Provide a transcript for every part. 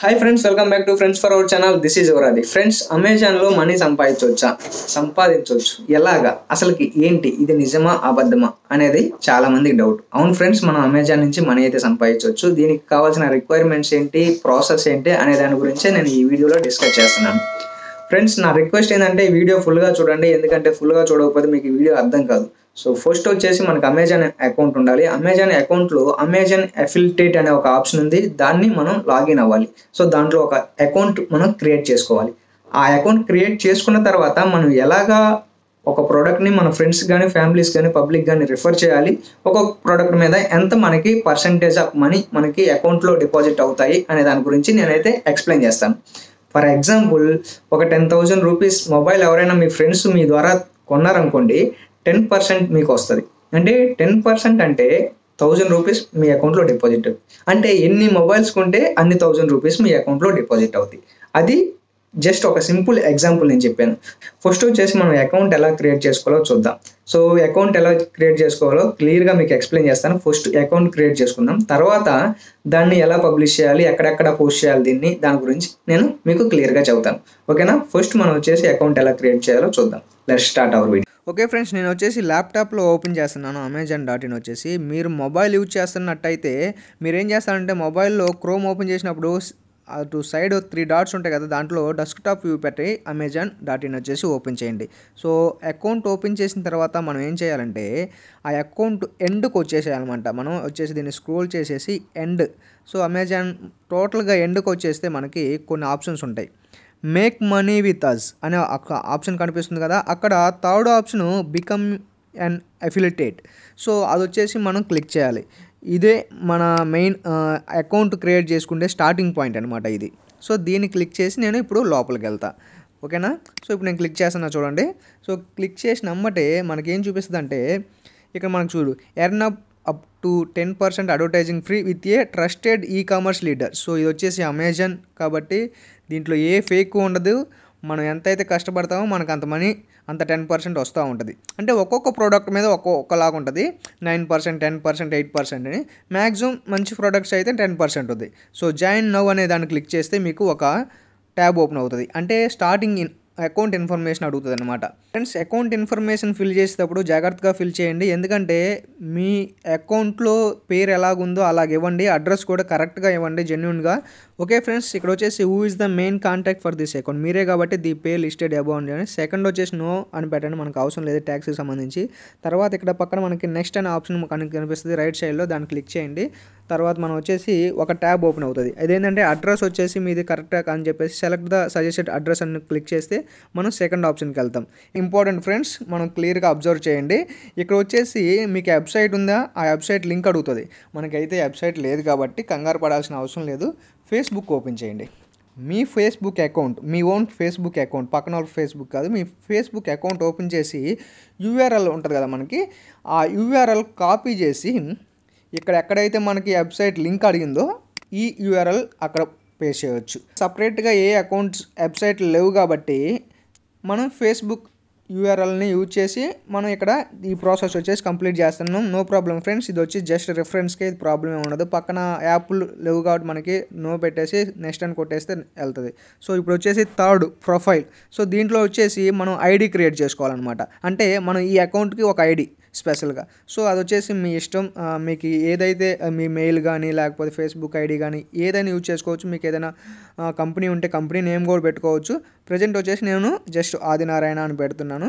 Hi friends welcome back to friends for our channel this is ఎవరాది friends Amazon లో money సంపాదించవచ్చా సంపాదించవచ్చు ఎలాగా అసలుకి ఏంటి ఇది నిజమా అబద్ధమా అనేది చాలా మందికి డౌట్ అవును ఫ్రెండ్స్ మనం అమెజాన్ నుంచి మనీ అయితే సంపాదించవచ్చు దీనికి కావాల్సిన రిక్వైర్మెంట్స్ ఏంటి ప్రాసెస్ ఏంటి అనే దాని గురించే నేను ఈ వీడియోలో డిస్కస్ చేస్తున్నాను ఫ్రెండ్స్ నా రిక్వెస్ట్ ఏంటంటే వీడియో ఫుల్గా చూడండి ఎందుకంటే ఫుల్గా చూడకపోతే మీకు వీడియో అర్థం కాదు సో ఫస్ట్ వచ్చేసి మనకు అమెజాన్ అకౌంట్ ఉండాలి అమెజాన్ అకౌంట్లో అమెజాన్ అఫిలిటేట్ అనే ఒక ఆప్షన్ ఉంది దాన్ని మనం లాగిన్ అవ్వాలి సో దాంట్లో ఒక అకౌంట్ మనం క్రియేట్ చేసుకోవాలి ఆ అకౌంట్ క్రియేట్ చేసుకున్న తర్వాత మనం ఎలాగా ఒక ప్రోడక్ట్ని మన ఫ్రెండ్స్ కానీ ఫ్యామిలీస్ కానీ పబ్లిక్ కానీ రిఫర్ చేయాలి ఒక్కొక్క ప్రోడక్ట్ మీద ఎంత మనకి పర్సంటేజ్ ఆఫ్ మనీ మనకి అకౌంట్లో డిపాజిట్ అవుతాయి అనే దాని గురించి నేనైతే ఎక్స్ప్లెయిన్ చేస్తాను ఫర్ ఎగ్జాంపుల్ ఒక టెన్ థౌజండ్ రూపీస్ మొబైల్ ఎవరైనా మీ ఫ్రెండ్స్ మీ ద్వారా కొన్నారనుకోండి టెన్ పర్సెంట్ మీకు వస్తుంది అంటే టెన్ పర్సెంట్ అంటే థౌజండ్ రూపీస్ మీ అకౌంట్లో డిపాజిట్ అంటే ఎన్ని మొబైల్స్ కొంటే అన్ని థౌజండ్ రూపీస్ మీ అకౌంట్లో డిపాజిట్ అవుతాయి అది జస్ట్ ఒక సింపుల్ ఎగ్జాంపుల్ నేను చెప్పాను ఫస్ట్ వచ్చేసి మనం అకౌంట్ ఎలా క్రియేట్ చేసుకోవాలో చూద్దాం సో అకౌంట్ ఎలా క్రియేట్ చేసుకోవాలో క్లియర్గా మీకు ఎక్స్ప్లెయిన్ చేస్తాను ఫస్ట్ అకౌంట్ క్రియేట్ చేసుకుందాం తర్వాత దాన్ని ఎలా పబ్లిష్ చేయాలి ఎక్కడెక్కడ పోస్ట్ చేయాలి దీన్ని దాని గురించి నేను మీకు క్లియర్గా చెబుతాను ఓకేనా ఫస్ట్ మనం వచ్చేసి అకౌంట్ ఎలా క్రియేట్ చేయాలో చూద్దాం let start our video okay friends నేను వచ్చేసి ల్యాప్టాప్లో ఓపెన్ చేస్తున్నాను అమెజాన్ డాట్ ఇన్ వచ్చేసి మీరు మొబైల్ యూజ్ చేస్తున్నట్టయితే మీరు ఏం చేస్తారంటే మొబైల్లో క్రోమ్ ఓపెన్ చేసినప్పుడు అటు సైడ్ త్రీ డాట్స్ ఉంటాయి కదా దాంట్లో డెస్క్టాప్ వ్యూ పెట్టి అమెజాన్ డాట్ ఇన్ వచ్చేసి ఓపెన్ చేయండి సో అకౌంట్ ఓపెన్ చేసిన తర్వాత మనం ఏం చేయాలంటే ఆ అకౌంట్ ఎండ్కి వచ్చేసేయాలన్నమాట మనం వచ్చేసి దీన్ని స్క్రోల్ చేసేసి ఎండ్ సో అమెజాన్ టోటల్గా ఎండ్కి వచ్చేస్తే మనకి కొన్ని ఆప్షన్స్ ఉంటాయి మేక్ మనీ విత్ అస్ అనే ఆప్షన్ కనిపిస్తుంది కదా అక్కడ third option become and affiliate so అది వచ్చేసి మనం క్లిక్ చేయాలి ఇదే మన మెయిన్ అకౌంట్ క్రియేట్ చేసుకుంటే స్టార్టింగ్ పాయింట్ అనమాట ఇది సో దీన్ని క్లిక్ చేసి నేను ఇప్పుడు లోపలికి వెళ్తా ఓకేనా సో ఇప్పుడు నేను క్లిక్ చేస్తాను చూడండి సో క్లిక్ చేసిన అమ్మటే మనకేం చూపిస్తుంది అంటే ఇక్కడ మనకు చూడు earn up up to ten percent advertising free with a trusted e commerce leader so ఇది వచ్చేసి అమెజాన్ కాబట్టి దీంట్లో ఏ ఫేక్ ఉండదు మనం ఎంతైతే కష్టపడతామో మనకు అంత మనీ అంత టెన్ పర్సెంట్ వస్తూ ఉంటుంది అంటే ఒక్కొక్క ప్రోడక్ట్ మీద ఒక్కొక్కలాగా ఉంటుంది nine percent ten percent eight percent అని మ్యాక్సిమం మంచి ప్రోడక్ట్స్ అయితే టెన్ పర్సెంట్ ఉంది సో జాయిన్ నవ్ అనే దాన్ని క్లిక్ చేస్తే మీకు ఒక ట్యాబ్ ఓపెన్ అవుతుంది అంటే స్టార్టింగ్ అకౌంట్ ఇన్ఫర్మేషన్ అడుగుతుంది అనమాట ఫ్రెండ్స్ అకౌంట్ ఇన్ఫర్మేషన్ ఫిల్ చేసేటప్పుడు జాగ్రత్తగా ఫిల్ చేయండి ఎందుకంటే మీ అకౌంట్లో పేరు ఎలాగుందో అలాగ ఇవ్వండి అడ్రస్ కూడా కరెక్ట్గా ఇవ్వండి జెన్యున్గా ఓకే ఫ్రెండ్స్ ఇక్కడ వచ్చేసి who is the main contact for this account మీరే కాబట్టి ది పే లిస్టెడ్ అబౌ అని సెకండ్ వచ్చేసి నో అని పెట్టండి మనకు అవసరం లేదు ట్యాక్స్కి సంబంధించి తర్వాత ఇక్కడ పక్కన మనకి నెక్స్ట్ అనే ఆప్షన్ మనకి కనిపిస్తుంది రైట్ సైడ్లో దాన్ని క్లిక్ చేయండి తర్వాత మనం వచ్చేసి ఒక ట్యాబ్ ఓపెన్ అవుతుంది అదేంటంటే అడ్రస్ వచ్చేసి మీది కరెక్టా అని చెప్పేసి సెలెక్ట్ ద సజెస్టెడ్ అడ్రస్ అని క్లిక్ చేస్తే మనం సెకండ్ ఆప్షన్కి వెళ్తాం ఇంపార్టెంట్ ఫ్రెండ్స్ మనం క్లియర్గా అబ్జర్వ్ చేయండి ఇక్కడ వచ్చేసి మీకు వెబ్సైట్ ఉందా ఆ వెబ్సైట్ లింక్ అడుగుతుంది మనకైతే వెబ్సైట్ లేదు కాబట్టి కంగారు పడాల్సిన అవసరం లేదు ఫేస్బుక్ ఓపెన్ చేయండి మీ ఫేస్బుక్ అకౌంట్ మీ ఓన్ ఫేస్బుక్ అకౌంట్ పక్కన వాళ్ళ ఫేస్బుక్ కాదు మీ ఫేస్బుక్ అకౌంట్ ఓపెన్ చేసి యూఆర్ఎల్ ఉంటుంది కదా మనకి ఆ యూఆర్ఎల్ కాపీ చేసి ఇక్కడ ఎక్కడైతే మనకి వెబ్సైట్ లింక్ అడిగిందో ఈ యూఆర్ఎల్ అక్కడ పే చేయవచ్చు సపరేట్గా ఏ అకౌంట్స్ వెబ్సైట్లు లేవు కాబట్టి మనం ఫేస్బుక్ యూఆర్ఎల్ని యూజ్ చేసి మనం ఇక్కడ ఈ ప్రాసెస్ వచ్చేసి కంప్లీట్ చేస్తున్నాం నో ప్రాబ్లం ఫ్రెండ్స్ ఇది వచ్చి జస్ట్ రిఫరెన్స్కి ఇది ప్రాబ్లమే ఉండదు పక్కన యాప్లు లేవు కాబట్టి మనకి నో పెట్టేసి నెక్స్ట్ అని కొట్టేస్తే వెళ్తుంది సో ఇప్పుడు వచ్చేసి థర్డ్ ప్రొఫైల్ సో దీంట్లో వచ్చేసి మనం ఐడి క్రియేట్ చేసుకోవాలన్నమాట అంటే మనం ఈ అకౌంట్కి ఒక ఐడి స్పెషల్గా సో అది వచ్చేసి మీ ఇష్టం మీకు ఏదైతే మీ మెయిల్ కానీ లేకపోతే ఫేస్బుక్ ఐడి కానీ ఏదైనా యూజ్ చేసుకోవచ్చు మీకు ఏదైనా కంపెనీ ఉంటే కంపెనీ నేమ్ కూడా పెట్టుకోవచ్చు ప్రజెంట్ వచ్చేసి నేను జస్ట్ ఆదినారాయణ అని పెడుతున్నాను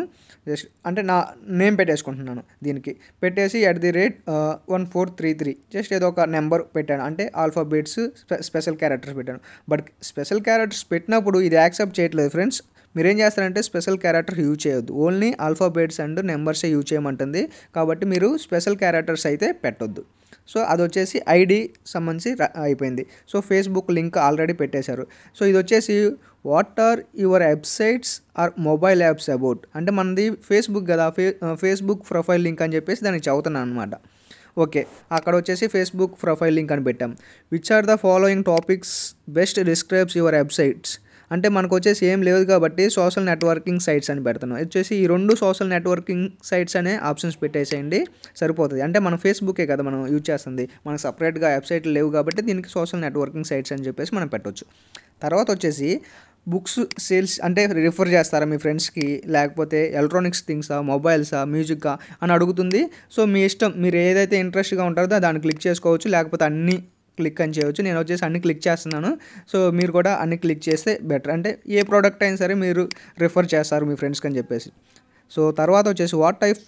జస్ట్ అంటే నా నేమ్ పెట్టేసుకుంటున్నాను దీనికి పెట్టేసి at the rate one four three three just ఏదో ఒక నెంబర్ పెట్టాను అంటే ఆల్ఫాబెట్స్ స్పెషల్ క్యారెక్టర్స్ పెట్టాను బట్ స్పెషల్ క్యారెక్టర్స్ పెట్టినప్పుడు ఇది యాక్సెప్ట్ చేయట్లేదు ఫ్రెండ్స్ మీరేం చేస్తారంటే స్పెషల్ క్యారెక్టర్ యూజ్ చేయొద్దు ఓన్లీ ఆల్ఫాబేట్స్ అండ్ నెంబర్సే యూజ్ చేయమంటుంది కాబట్టి మీరు స్పెషల్ క్యారెక్టర్స్ అయితే పెట్టొద్దు సో అది వచ్చేసి ఐడి సంబంధించి అయిపోయింది సో ఫేస్బుక్ లింక్ ఆల్రెడీ పెట్టేశారు సో ఇది వచ్చేసి what are your websites or mobile apps about అంటే మనది ఫేస్బుక్ కదా ఫే ఫేస్బుక్ ప్రొఫైల్ లింక్ అని చెప్పేసి దానికి చదువుతున్నాను అనమాట ఓకే అక్కడ వచ్చేసి ఫేస్బుక్ ప్రొఫైల్ లింక్ అని పెట్టాం which are the following topics best describes your websites అంటే మనకు వచ్చేసి ఏం లేదు కాబట్టి సోషల్ నెట్వర్కింగ్ సైట్స్ అని పెడతాను వచ్చేసి ఈ రెండు సోషల్ నెట్వర్కింగ్ సైట్స్ అనే ఆప్షన్స్ పెట్టేసేయండి సరిపోతుంది అంటే మనం ఫేస్బుకే కదా మనం యూజ్ చేస్తుంది మనకు సపరేట్గా వెబ్సైట్లు లేవు కాబట్టి దీనికి సోషల్ నెట్వర్కింగ్ సైట్స్ అని చెప్పేసి మనం పెట్టవచ్చు తర్వాత వచ్చేసి బుక్స్ సేల్స్ అంటే రిఫర్ చేస్తారా మీ ఫ్రెండ్స్కి లేకపోతే ఎలక్ట్రానిక్స్ థింగ్సా మొబైల్సా మ్యూజిక్కా అని అడుగుతుంది సో మీ ఇష్టం మీరు ఏదైతే ఇంట్రెస్ట్గా ఉంటారో దాన్ని క్లిక్ చేసుకోవచ్చు లేకపోతే అన్ని క్లిక్ అని చేయవచ్చు నేను వచ్చేసి అన్ని క్లిక్ చేస్తున్నాను సో మీరు కూడా అన్ని క్లిక్ చేస్తే బెటర్ అంటే ఏ ప్రోడక్ట్ అయినా సరే మీరు రిఫర్ చేస్తారు మీ ఫ్రెండ్స్కి అని చెప్పేసి సో తర్వాత వచ్చేసి what type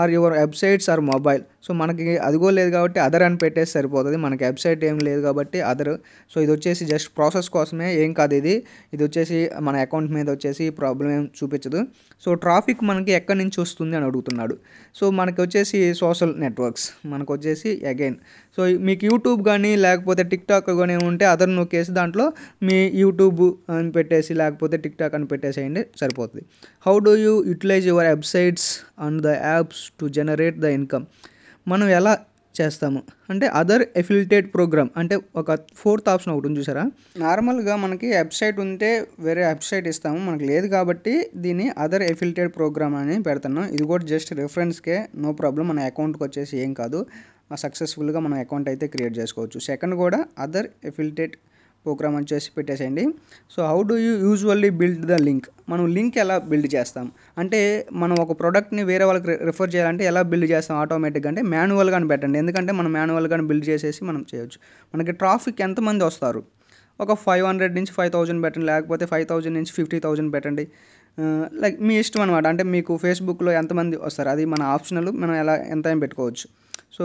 are your websites or mobile so మనకి అదిగో లేదు కాబట్టి అదర్ అని పెట్టేసి సరిపోతుంది మనకి వెబ్సైట్ ఏం లేదు కాబట్టి అదర్ సో ఇది వచ్చేసి జస్ట్ ప్రాసెస్ కోసమే ఏం కాదు ఇది ఇది వచ్చేసి మన అకౌంట్ మీద వచ్చేసి ప్రాబ్లం ఏం చూపించదు సో ట్రాఫిక్ మనకి ఎక్కడి నుంచి వస్తుంది అని అడుగుతున్నాడు సో మనకి వచ్చేసి సోషల్ నెట్వర్క్స్ మనకు వచ్చేసి అగైన్ సో మీకు యూట్యూబ్ కానీ లేకపోతే టిక్టాక్ కానీ ఉంటే అదర్ నొక్కేసి దాంట్లో మీ యూట్యూబ్ అని పెట్టేసి లేకపోతే టిక్టాక్ అని పెట్టేసేయండి సరిపోతుంది how do you utilize your websites and the apps to generate the income మనం ఎలా చేస్తాము అంటే అదర్ ఎఫిలిటేట్ ప్రోగ్రామ్ అంటే ఒక ఫోర్త్ ఆప్షన్ ఒకటి ఉంది చూసారా నార్మల్గా మనకి వెబ్సైట్ ఉంటే వేరే వెబ్సైట్ ఇస్తాము మనకు లేదు కాబట్టి దీన్ని అదర్ ఎఫిలిటేట్ ప్రోగ్రామ్ అని పెడతాను ఇది కూడా జస్ట్ రిఫరెన్స్కే నో ప్రాబ్లం మన అకౌంట్కి వచ్చేసి ఏం కాదు సక్సెస్ఫుల్గా మన అకౌంట్ అయితే క్రియేట్ చేసుకోవచ్చు సెకండ్ కూడా అదర్ ఎఫిలిటేట్ ప్రోగ్రామ్ అని చేసి పెట్టేసేయండి so how do you usually build the link మనం లింక్ ఎలా బిల్డ్ చేస్తాం అంటే మనం ఒక ప్రోడక్ట్ని వేరే వాళ్ళకి రిఫర్ చేయాలంటే ఎలా బిల్డ్ చేస్తాం ఆటోమేటిక్గా అంటే మాన్యువల్గా పెట్టండి ఎందుకంటే మనం మాన్యువల్గా బిల్డ్ చేసేసి మనం చేయొచ్చు మనకి ట్రాఫిక్ ఎంతమంది వస్తారు ఒక ఫైవ్ హండ్రెడ్ నుంచి ఫైవ్ థౌజండ్ పెట్టండి లేకపోతే ఫైవ్ థౌజండ్ నుంచి ఫిఫ్టీ థౌజండ్ పెట్టండి లైక్ మీ ఇష్టం అనమాట అంటే మీకు ఫేస్బుక్లో ఎంతమంది వస్తారు అది మన ఆప్షనల్ మనం ఎలా ఎంత పెట్టుకోవచ్చు so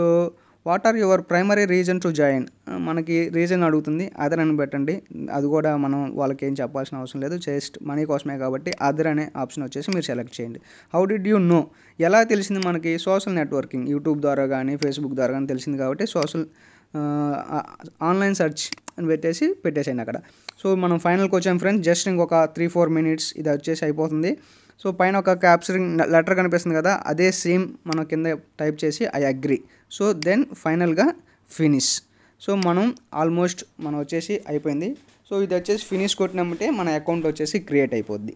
what are your primary reason to join మనకి రీజన్ అడుగుతుంది అదర్ అని పెట్టండి అది కూడా మనం వాళ్ళకి ఏం చెప్పాల్సిన అవసరం లేదు జస్ట్ మనీ కోసమే కాబట్టి అదర్ అనే ఆప్షన్ వచ్చేసి మీరు సెలెక్ట్ చేయండి హౌ డిడ్ యూ నో ఎలా తెలిసింది మనకి సోషల్ నెట్వర్కింగ్ యూట్యూబ్ ద్వారా కానీ ఫేస్బుక్ ద్వారా కానీ తెలిసింది కాబట్టి సోషల్ ఆన్లైన్ సెర్చ్ అని పెట్టేసి పెట్టేసేయండి అక్కడ సో మనం ఫైనల్కి వచ్చాం ఫ్రెండ్స్ జస్ట్ ఇంకొక త్రీ ఫోర్ మినిట్స్ ఇది వచ్చేసి అయిపోతుంది సో పైన ఒక క్యాప్చరింగ్ లెటర్ కనిపిస్తుంది కదా అదే సేమ్ మనం కింద టైప్ చేసి ఐ అగ్రి సో దెన్ ఫైనల్గా ఫినిష్ సో మనం ఆల్మోస్ట్ మనం వచ్చేసి అయిపోయింది సో ఇది వచ్చేసి ఫినిష్ కొట్టినామంటే మన అకౌంట్ వచ్చేసి క్రియేట్ అయిపోద్ది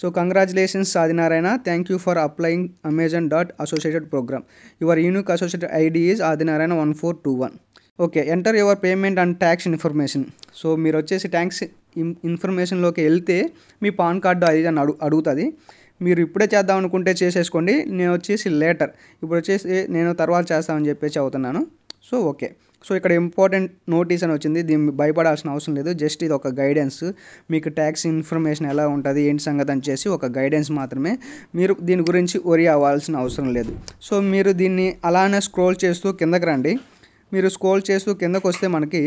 so congratulations Adinarayana thank you for applying Amazon dot associated program your unique associated ID is Adinarayana one four two one okay enter your payment and tax information so మీరు వచ్చేసి tax ఇన్ఫర్మేషన్లోకి వెళ్తే మీ pan card అది అని అడుగు అడుగుతుంది మీరు ఇప్పుడే చేద్దాం అనుకుంటే చేసేసుకోండి నేను వచ్చేసి లేటర్ ఇప్పుడు వచ్చేసి నేను తర్వాత చేస్తామని చెప్పేసి అవుతున్నాను సో ఓకే సో ఇక్కడ ఇంపార్టెంట్ నోటీస్ అని వచ్చింది దీన్ని భయపడాల్సిన అవసరం లేదు జస్ట్ ఇది ఒక గైడెన్స్ మీకు ట్యాక్స్ ఇన్ఫర్మేషన్ ఎలా ఉంటుంది ఏంటి సంగతి అని చేసి ఒక గైడెన్స్ మాత్రమే మీరు దీని గురించి ఒరి అవ్వాల్సిన అవసరం లేదు సో మీరు దీన్ని అలానే స్క్రోల్ చేస్తూ కిందకి రండి మీరు స్క్రోల్ చేస్తూ కిందకు వస్తే మనకి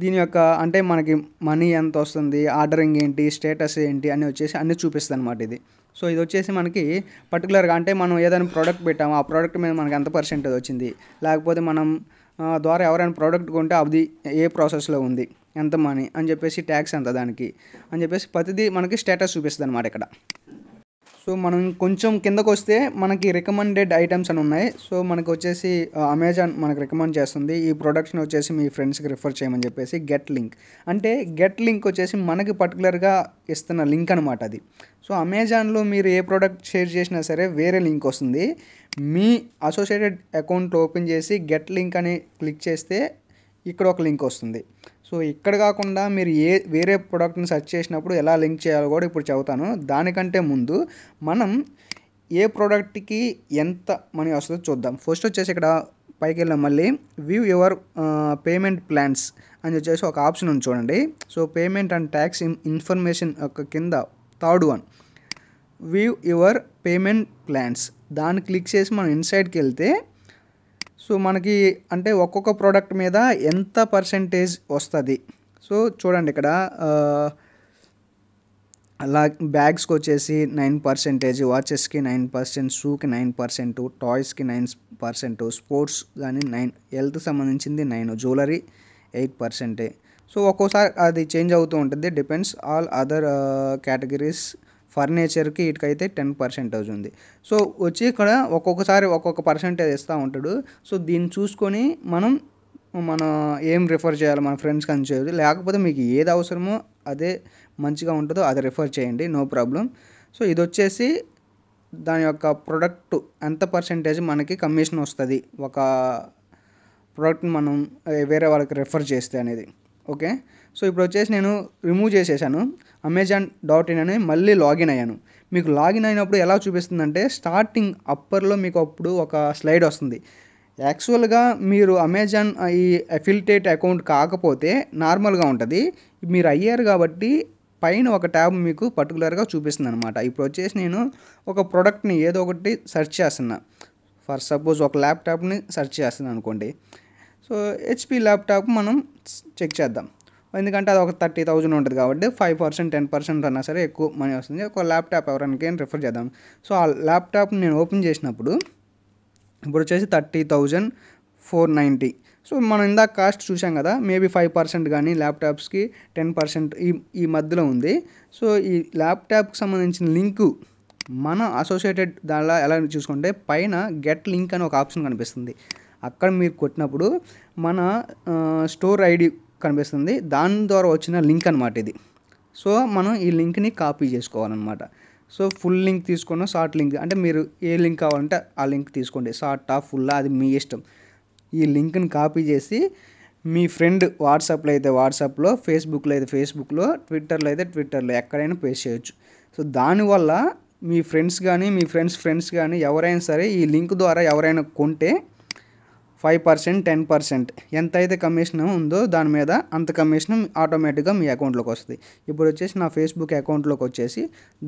దీని యొక్క అంటే మనకి మనీ ఎంత వస్తుంది ఆర్డరింగ్ ఏంటి స్టేటస్ ఏంటి అని వచ్చేసి అన్నీ చూపిస్తుంది అనమాట ఇది సో ఇది వచ్చేసి మనకి పర్టికులర్గా అంటే మనం ఏదైనా ప్రోడక్ట్ పెట్టాము ఆ ప్రోడక్ట్ మీద మనకి ఎంత పర్సెంటేజ్ వచ్చింది లేకపోతే మనం ద్వారా ఎవరైనా ప్రోడక్ట్ కొంటే అది ఏ ప్రాసెస్లో ఉంది ఎంత మనీ అని చెప్పేసి ట్యాక్స్ ఎంత దానికి అని చెప్పేసి ప్రతిదీ మనకి స్టేటస్ చూపిస్తుంది అనమాట ఇక్కడ సో మనం కొంచెం కిందకు వస్తే మనకి రికమెండెడ్ ఐటమ్స్ అని ఉన్నాయి సో మనకు వచ్చేసి అమెజాన్ మనకు రికమెండ్ చేస్తుంది ఈ ప్రొడక్ట్స్ని వచ్చేసి మీ ఫ్రెండ్స్కి రిఫర్ చేయమని చెప్పేసి గెట్ లింక్ అంటే గెట్ లింక్ వచ్చేసి మనకి పర్టికులర్గా ఇస్తున్న లింక్ అనమాట అది సో అమెజాన్లో మీరు ఏ ప్రోడక్ట్ షేర్ చేసినా సరే వేరే లింక్ వస్తుంది మీ అసోసియేటెడ్ అకౌంట్ ఓపెన్ చేసి గెట్ లింక్ అని క్లిక్ చేస్తే ఇక్కడ ఒక లింక్ వస్తుంది సో ఇక్కడ కాకుండా మీరు ఏ వేరే ప్రోడక్ట్ని సెర్చ్ చేసినప్పుడు ఎలా లింక్ చేయాలో కూడా ఇప్పుడు చెబుతాను దానికంటే ముందు మనం ఏ ప్రోడక్ట్కి ఎంత మనీ వస్తుందో చూద్దాం ఫస్ట్ వచ్చేసి ఇక్కడ పైకి వెళ్ళాం మళ్ళీ వ్యూ యువర్ పేమెంట్ ప్లాన్స్ అని వచ్చేసి ఒక ఆప్షన్ ఉంది చూడండి so payment and tax information యొక్క కింద third one view your payment plans దాన్ని క్లిక్ చేసి మనం ఇన్సైడ్కి వెళ్తే సో మనకి అంటే ఒక్కొక్క ప్రోడక్ట్ మీద ఎంత పర్సంటేజ్ వస్తుంది సో చూడండి ఇక్కడ అలా బ్యాగ్స్కి వచ్చేసి నైన్ పర్సెంటేజ్ వాచెస్కి నైన్ పర్సెంట్ షూకి నైన్ పర్సెంట్ టాయ్స్కి నైన్ పర్సెంట్ స్పోర్ట్స్ కానీ నైన్ హెల్త్ సంబంధించింది నైన్ జ్యువెలరీ ఎయిట్ పర్సెంటే సో ఒక్కోసారి అది చేంజ్ అవుతూ ఉంటుంది డిపెండ్స్ ఆల్ అదర్ కేటగిరీస్ ఫర్నిచర్కి ఇటుకైతే టెన్ పర్సెంటేజ్ ఉంది సో వచ్చి ఇక్కడ ఒక్కొక్కసారి ఒక్కొక్క పర్సెంటేజ్ ఇస్తూ ఉంటాడు సో దీన్ని చూసుకొని మనం మనం ఏం రిఫర్ చేయాలి మన ఫ్రెండ్స్కి అని చేయదు లేకపోతే మీకు ఏది అవసరమో అదే మంచిగా ఉంటుందో అది రిఫర్ చేయండి నో ప్రాబ్లం సో ఇది వచ్చేసి దాని యొక్క ప్రొడక్ట్ ఎంత పర్సెంటేజ్ మనకి కమిషన్ వస్తుంది ఒక ప్రోడక్ట్ని మనం వేరే వాళ్ళకి రిఫర్ చేస్తే అనేది ఓకే సో ఇప్పుడు వచ్చేసి నేను రిమూవ్ చేసేసాను అమెజాన్ డాట్ ఇన్ అని మళ్ళీ లాగిన్ అయ్యాను మీకు లాగిన్ అయినప్పుడు ఎలా చూపిస్తుందంటే స్టార్టింగ్ అప్పర్లో మీకు అప్పుడు ఒక స్లైడ్ వస్తుంది యాక్చువల్గా మీరు అమెజాన్ ఈ అఫిలిటేట్ అకౌంట్ కాకపోతే నార్మల్గా ఉంటుంది మీరు అయ్యారు కాబట్టి పైన ఒక ట్యాబ్ మీకు పర్టికులర్గా చూపిస్తుంది అనమాట ఇప్పుడు వచ్చేసి నేను ఒక ప్రోడక్ట్ని ఏదో ఒకటి సెర్చ్ చేస్తున్నా ఫర్ సపోజ్ ఒక ల్యాప్టాప్ని సెర్చ్ చేస్తున్నాను అనుకోండి సో హెచ్పి ల్యాప్టాప్ మనం చెక్ చేద్దాం ఎందుకంటే అది ఒక థర్టీ థౌజండ్ ఉంటుంది కాబట్టి ఫైవ్ పర్సెంట్ టెన్ పర్సెంట్ అన్నా సరే ఎక్కువ మనీ వస్తుంది ఒక ల్యాప్టాప్ ఎవరికైనా రిఫర్ చేద్దాం సో ఆ ల్యాప్టాప్ నేను ఓపెన్ చేసినప్పుడు ఇప్పుడు వచ్చేసి thirty thousand four ninety so మనం ఇందాక కాస్ట్ చూసాం కదా మేబీ ఫైవ్ పర్సెంట్ కానీ ల్యాప్టాప్స్కి టెన్ పర్సెంట్ ఈ ఈ మధ్యలో ఉంది సో ఈ ల్యాప్టాప్కి సంబంధించిన లింకు మన అసోసియేటెడ్ దానిలో ఎలా చూసుకుంటే పైన గెట్ లింక్ అని ఒక ఆప్షన్ కనిపిస్తుంది అక్కడ మీరు కొట్టినప్పుడు మన స్టోర్ ఐడి కనిపిస్తుంది దాని ద్వారా వచ్చిన లింక్ అనమాట ఇది సో మనం ఈ లింక్ని కాపీ చేసుకోవాలన్నమాట సో ఫుల్ లింక్ తీసుకున్న షార్ట్ లింక్ అంటే మీరు ఏ లింక్ కావాలంటే ఆ లింక్ తీసుకోండి షార్టా ఫుల్లా అది మీ ఇష్టం ఈ లింక్ని కాపీ చేసి మీ ఫ్రెండ్ వాట్సాప్లో అయితే వాట్సాప్లో ఫేస్బుక్లో అయితే ఫేస్బుక్లో ట్విట్టర్లో అయితే ట్విట్టర్లో ఎక్కడైనా పేస్ట్ చేయొచ్చు సో దానివల్ల మీ ఫ్రెండ్స్ కానీ మీ ఫ్రెండ్స్ ఫ్రెండ్స్ కానీ ఎవరైనా సరే ఈ లింక్ ద్వారా ఎవరైనా కొంటే ఫైవ్ పర్సెంట్ టెన్ పర్సెంట్ ఎంత అయితే కమిషన్ ఉందో దాని మీద అంత కమిషన్ ఆటోమేటిక్గా మీ అకౌంట్లోకి వస్తుంది ఇప్పుడు వచ్చేసి నా ఫేస్బుక్ అకౌంట్లోకి వచ్చేసి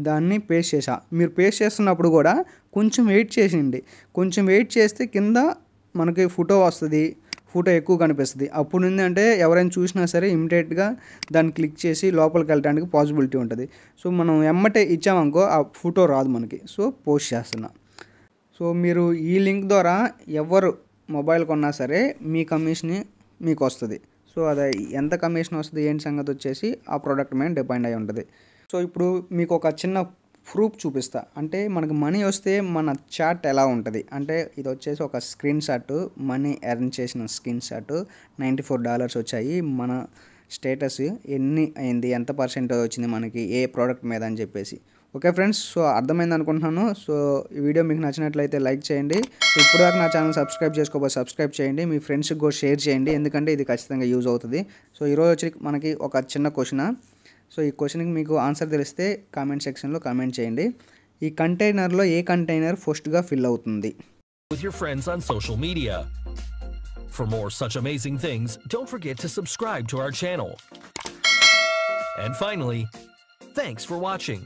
దాన్ని పేస్ట్ చేసా మీరు పేస్ట్ చేస్తున్నప్పుడు కూడా కొంచెం వెయిట్ చేసింది కొంచెం వెయిట్ చేస్తే కింద మనకి ఫోటో వస్తుంది ఫోటో ఎక్కువ కనిపిస్తుంది అప్పుడు ఏంటంటే ఎవరైనా చూసినా సరే ఇమీడియట్గా దాన్ని క్లిక్ చేసి లోపలికి వెళ్ళడానికి పాసిబిలిటీ ఉంటుంది సో మనం ఎమ్మటే ఇచ్చామనుకో ఆ ఫోటో రాదు మనకి సో పోస్ట్ చేస్తున్నా సో మీరు ఈ లింక్ ద్వారా ఎవరు మొబైల్ కొన్నా సరే మీ కమిషన్ మీకు వస్తుంది సో అది ఎంత కమిషన్ వస్తుంది ఏంటి సంగతి వచ్చేసి ఆ ప్రోడక్ట్ మీద డిపెండ్ అయి ఉంటుంది సో ఇప్పుడు మీకు ఒక చిన్న ప్రూఫ్ చూపిస్తా అంటే మనకు మనీ వస్తే మన చాట్ ఎలా ఉంటుంది అంటే ఇది వచ్చేసి ఒక స్క్రీన్ షాట్ మనీ ఎర్న్ చేసిన screenshot ninety four dollars వచ్చాయి మన స్టేటస్ ఎన్ని అయింది ఎంత పర్సెంటేజ్ వచ్చింది మనకి ఏ ప్రోడక్ట్ మీద అని చెప్పేసి ఓకే ఫ్రెండ్స్ సో అర్థమైంది అనుకుంటున్నాను సో ఈ వీడియో మీకు నచ్చినట్లయితే లైక్ చేయండి ఇప్పుడు దాకా నా ఛానల్ సబ్స్క్రైబ్ చేసుకోకపోతే సబ్స్క్రైబ్ చేయండి మీ ఫ్రెండ్స్కి కూడా షేర్ చేయండి ఎందుకంటే ఇది ఖచ్చితంగా యూజ్ అవుతుంది సో ఈరోజు వచ్చి మనకి ఒక చిన్న క్వశ్చన్ సో ఈ క్వశ్చన్కి మీకు ఆన్సర్ తెలిస్తే కామెంట్ సెక్షన్లో కామెంట్ చేయండి ఈ కంటైనర్లో ఏ కంటైనర్ ఫస్ట్గా ఫిల్ అవుతుంది With your friends on social media. For more such amazing things, don't forget to subscribe to our channel. And finally, thanks for watching.